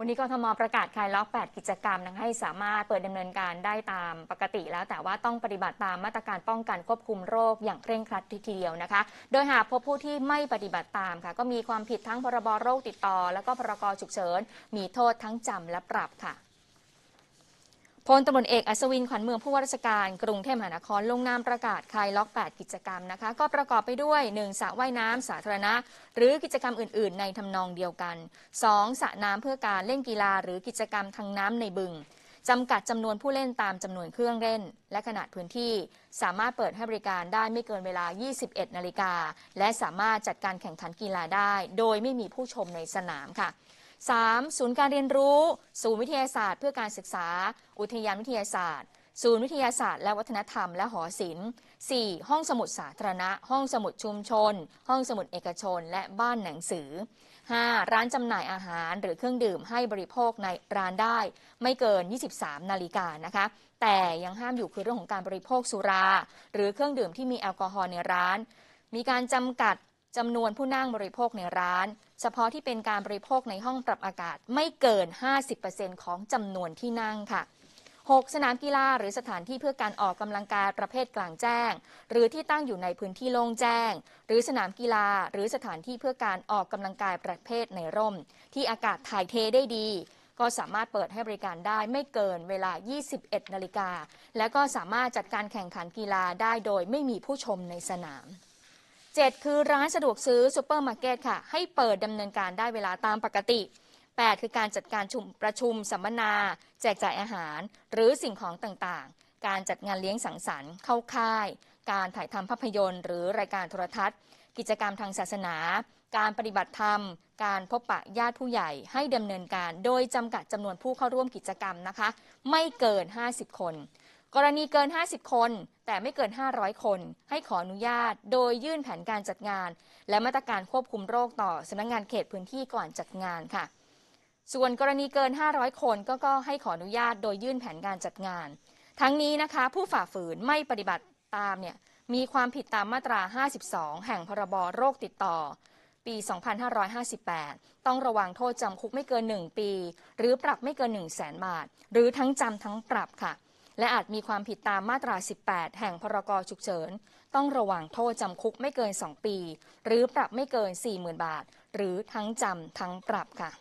วันนี้กทมประกาศคลายล็อก 8 กิจกรรมนะให้สามารถเปิดดำเนินการได้ตามปกติแล้วแต่ว่าต้องปฏิบัติตามมาตรการป้องกันควบคุมโรคอย่างเคร่งครัดทีเดียวนะคะ โดยหากพบผู้ที่ไม่ปฏิบัติตามค่ะ ก็มีความผิดทั้งพรบโรคติดต่อ และก็พรกฉุกเฉิน มีโทษทั้งจำและปรับค่ะพลตำรวจเอก อัศวินขวัญเมืองผู้ว่าราชการ กรุงเทพมหานครลงนามประกาศคลายล็อก 8 กิจกรรมนะคะ ก็ประกอบไปด้วย 1. สระว่ายน้ำ สาธารณะ หรือกิจกรรมอื่น ๆ ในทำนองเดียวกัน 2. สระน้ำเพื่อการเล่นกีฬาหรือกิจกรรมทางน้ำในบึงจำกัดจำนวนผู้เล่นตามจำนวนเครื่องเล่น และขนาดพื้นที่สามารถเปิดให้บริการได้ไม่เกินเวลา 21นาฬิกาและสามารถจัดการแข่งขันกีฬาได้ โดยไม่มีผู้ชมในสนามค่ะ 3. ศูนย์การเรียนรู้ศูนย์วิทยาศาสตร์ เพื่อการศึกษา อุทยานวิทยาศาสตร์ ศูนย์วิทยาศาสตร์และวัฒนธรรม และหอศิลป์ 4. ห้องสมุดสาธารณะ ห้องสมุดชุมชน ห้องสมุดเอกชน และบ้านหนังสือ 5. ร้านจำหน่ายอาหาร หรือเครื่องดื่มให้บริโภคในร้านได้ ไม่เกิน 23นาฬิกานะคะแต่ยังห้ามอยู่คือเรื่องของการบริโภคสุรา หรือเครื่องดื่มที่มีแอลกอฮอล์ในร้าน มีการจำกัดจำนวนผู้นั่งบริโภคในร้าน เฉพาะที่เป็นการบริโภคในห้องปรับอากาศไม่เกิน 50%ของจำนวนที่นั่งค่ะ 6. สนามกีฬาหรือสถานที่เพื่อการออกกำลังกายประเภทกลางแจ้ง หรือที่ตั้งอยู่ในพื้นที่โล่งแจ้ง หรือสนามกีฬา หรือสถานที่เพื่อการออกกำลังกายประเภทในร่ม ที่อากาศถ่ายเทได้ดี ก็สามารถเปิดให้บริการได้ ไม่เกินเวลา 21 นาฬิกาและก็สามารถจัดการแข่งขันกีฬาได้โดยไม่มีผู้ชมในสนาม7คือร้านสะดวกซื้อซูเปอร์มาร์เก็ตค่ะ ให้เปิดดำเนินการได้เวลาตามปกติ 8 คือการจัดการชุมประชุมสัมมนา แจกจ่ายอาหาร หรือสิ่งของต่างๆ การจัดงานเลี้ยงสังสรรค์เข้าค่าย การถ่ายทำภาพยนตร์ หรือรายการโทรทัศน์ กิจกรรมทางศาสนา การปฏิบัติธรรม การพบปะญาติผู้ใหญ่ ให้ดำเนินการ โดยจำกัดจำนวนผู้เข้าร่วมกิจกรรมนะคะ ไม่เกิน50 คนกรณีเกิน 50 คน แต่ไม่เกิน 500 คน ให้ขออนุญาตโดยยื่นแผนการจัดงาน และมาตรการควบคุมโรคต่อสำนักงงานเขตพื้นที่ก่อนจัดงานค่ะ ส่วนกรณีเกิน 500 คนก็ก็ให้ขออนุญาตโดยยื่นแผนการจัดงาน ทั้งนี้นะคะ ผู้ฝ่าฝืนไม่ปฏิบัติตามเนี่ยมีความผิดตามมาตรา 52 แห่งพรบโรคติดต่อ ปี 2558 ต้องระวังโทษจำคุกไม่เกิน 1 ปี หรือปรับไม่เกิน 1 0 0 0 0แสนบาท หรือทั้งจำทั้งปรับค่ะและอาจมีความผิดตามมาตรา 18 แห่งพรกฉุกเฉิน ต้องระวังโทษจำคุกไม่เกิน 2 ปี หรือปรับไม่เกิน 40,000 บาท หรือทั้งจำทั้งปรับค่ะ